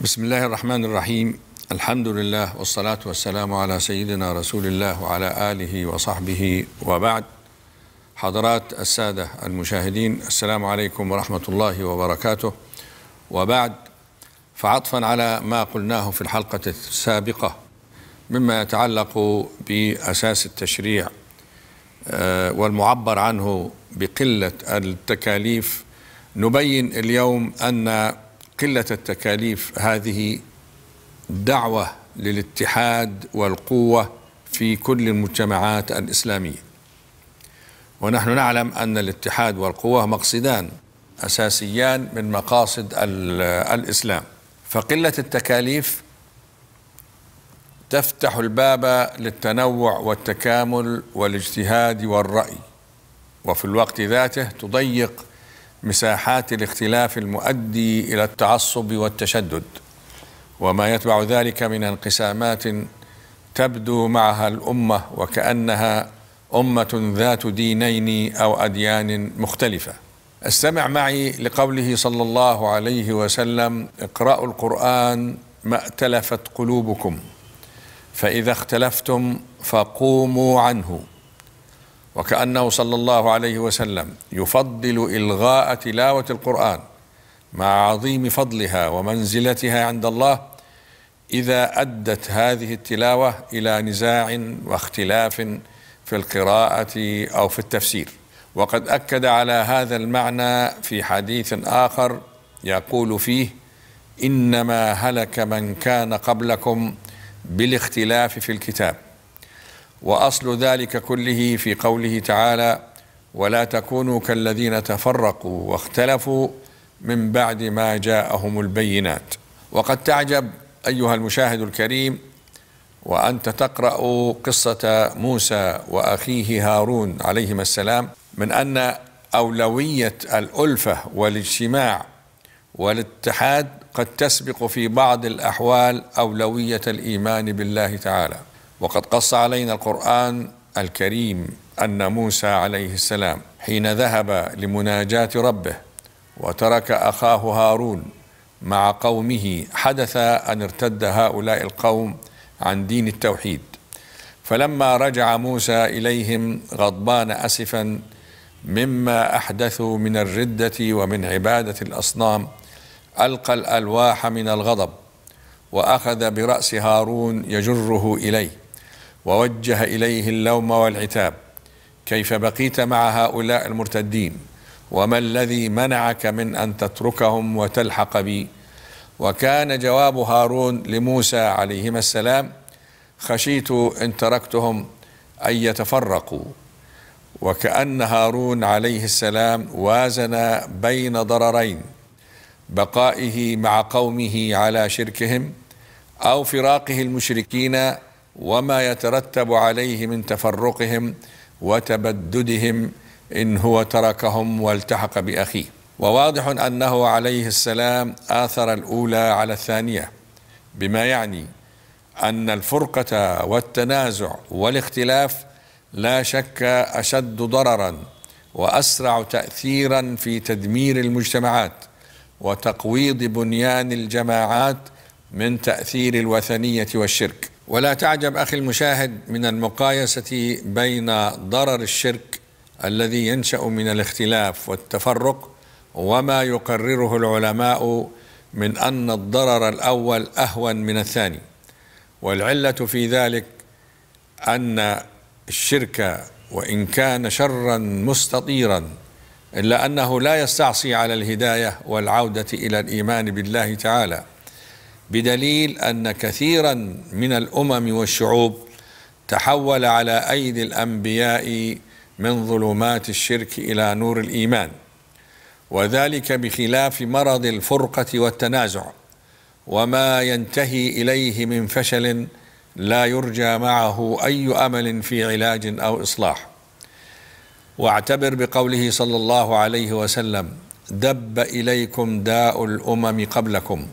بسم الله الرحمن الرحيم الحمد لله والصلاة والسلام على سيدنا رسول الله وعلى آله وصحبه وبعد حضرات السادة المشاهدين السلام عليكم ورحمة الله وبركاته وبعد فعطفا على ما قلناه في الحلقة السابقة مما يتعلق بأساس التشريع والمعبر عنه بقلة التكاليف نبين اليوم أن قلة التكاليف هذه دعوة للاتحاد والقوة في كل المجتمعات الإسلامية ونحن نعلم أن الاتحاد والقوة مقصدان أساسيان من مقاصد الإسلام فقلة التكاليف تفتح الباب للتنوع والتكامل والاجتهاد والرأي وفي الوقت ذاته تضيق مساحات الاختلاف المؤدي الى التعصب والتشدد وما يتبع ذلك من انقسامات تبدو معها الامه وكانها امه ذات دينين او اديان مختلفه استمع معي لقوله صلى الله عليه وسلم اقرأوا القرآن ما ائتلفت قلوبكم فإذا اختلفتم فقوموا عنه وكأنه صلى الله عليه وسلم يفضل إلغاء تلاوة القرآن مع عظيم فضلها ومنزلتها عند الله إذا أدت هذه التلاوة إلى نزاع واختلاف في القراءة أو في التفسير وقد أكد على هذا المعنى في حديث آخر يقول فيه إنما هلك من كان قبلكم بالاختلاف في الكتاب واصل ذلك كله في قوله تعالى ولا تكونوا كالذين تفرقوا واختلفوا من بعد ما جاءهم البينات وقد تعجب ايها المشاهد الكريم وانت تقرا قصه موسى واخيه هارون عليهما السلام من ان اولويه الالفه والاجتماع والاتحاد قد تسبق في بعض الاحوال اولويه الايمان بالله تعالى وقد قص علينا القرآن الكريم أن موسى عليه السلام حين ذهب لمناجاة ربه وترك أخاه هارون مع قومه حدث أن ارتد هؤلاء القوم عن دين التوحيد فلما رجع موسى إليهم غضبان أسفا مما أحدثوا من الردة ومن عبادة الأصنام ألقى الألواح من الغضب وأخذ برأس هارون يجره إليه ووجه اليه اللوم والعتاب كيف بقيت مع هؤلاء المرتدين وما الذي منعك من ان تتركهم وتلحق بي وكان جواب هارون لموسى عليهما السلام خشيت ان تركتهم ان يتفرقوا وكان هارون عليه السلام وازن بين ضررين بقائه مع قومه على شركهم او فراقه المشركين وما يترتب عليه من تفرقهم وتبددهم إن هو تركهم والتحق بأخيه وواضح أنه عليه السلام آثر الأولى على الثانية بما يعني أن الفرقة والتنازع والاختلاف لا شك أشد ضررا وأسرع تأثيرا في تدمير المجتمعات وتقويض بنيان الجماعات من تأثير الوثنية والشرك ولا تعجب أخي المشاهد من المقايسة بين ضرر الشرك الذي ينشأ من الاختلاف والتفرق وما يقرره العلماء من أن الضرر الأول أهون من الثاني والعلة في ذلك أن الشرك وإن كان شرا مستطيرا إلا أنه لا يستعصي على الهداية والعودة إلى الإيمان بالله تعالى بدليل أن كثيرا من الأمم والشعوب تحول على أيدي الأنبياء من ظلمات الشرك إلى نور الإيمان وذلك بخلاف مرض الفرقة والتنازع وما ينتهي إليه من فشل لا يرجى معه أي أمل في علاج أو إصلاح واعتبر بقوله صلى الله عليه وسلم دب إليكم داء الأمم قبلكم